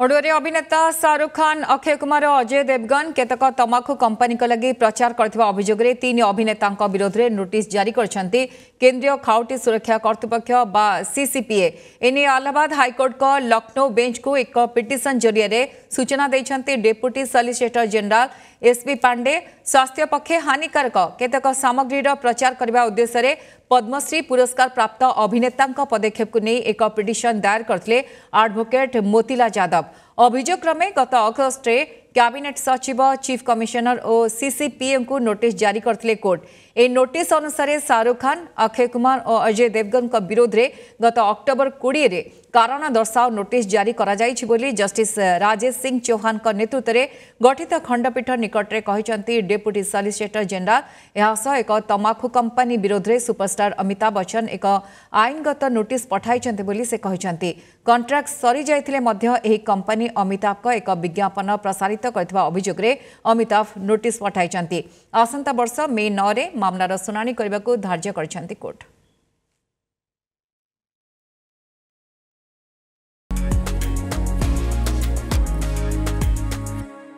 ଓଡ଼ିଓରେ ଅଭିନେତା ଶାହରୁଖ ଖାନ୍ ଅକ୍ଷୟ କୁମାର ଓ ଅଜୟ ଦେବଗନ କେତେକ ତମାଖୁ କମ୍ପାନୀଙ୍କ ଲାଗି ପ୍ରଚାର କରିଥିବା ଅଭିଯୋଗରେ ତିନି ଅଭିନେତାଙ୍କ ବିରୋଧରେ ନୋଟିସ୍ ଜାରି କରିଛନ୍ତି କେନ୍ଦ୍ରୀୟ ଖାଉଟି ସୁରକ୍ଷା କର୍ତ୍ତୃପକ୍ଷ ବା ସିସିପିଏ ଏନେଇ ଆହ୍ଲାବାଦ ହାଇକୋର୍ଟଙ୍କ ଲକ୍ଷ୍ନୌ ବେଞ୍ଚକୁ ଏକ ପିଟିସନ୍ ଜରିଆରେ ସୂଚନା ଦେଇଛନ୍ତି deputy solicitor general SB Pandey ସ୍ୱାସ୍ଥ୍ୟ ପକ୍ଷେ ହାନିକାରକ କେତେକ ସାମଗ୍ରୀର ପ୍ରଚାର କରିବା ଉଦ୍ଦେଶ୍ୟରେ पद्मश्री पुरस्कार प्राप्त अभिनेता पदक्षेप को नहीं एक पिटिशन दायर करते आडभोकेट मोतिला यादव অভিজক্রমে গত অগস্টৰে কেবিনেট सचिव चीफ कमिश्नर ओ सीसीपीএমক নোটিস জারি করতিলে কোর্ট এই নোটিস অনুসৰে शाहरुख खान अखे कुमार ओ अजय देवगणক বিৰোধৰে গত অক্টোবৰ 20 ৰে কাৰণা দৰসাৱ নোটিস জারি কৰা যায়ি চি বুলি জাস্টিস ৰাজেশ সিং চৌহানক নেতৃত্বৰে গঠিত খণ্ডপীঠ নিকটৰে কহিচান্তি ডেপুটি সলিসিটৰ جنرل ইয়াৰ সৈতে এক তামাকু কোম্পানী বিৰোধৰে সুপারstar অমিতা বচন এক আইনগত নোটিস পঠাইচন্তি বুলি সে কহিচান্তি কণ্ট্ৰাক্ট সৰি যায়ি থলে মধ্য এই কোম্পানী ଅମିତାଭଙ୍କ ଏକ ବିଜ୍ଞାପନ ପ୍ରସାରିତ କରିଥିବା ଅଭିଯୋଗରେ ଅମିତାଭ ନୋଟିସ୍ ପଠାଇଛନ୍ତି ଆସନ୍ତା ବର୍ଷ ମେ ନଅରେ ମାମଲାର ଶୁଣାଣି କରିବାକୁ ଧାର୍ଯ୍ୟ କରିଛନ୍ତି କୋର୍ଟ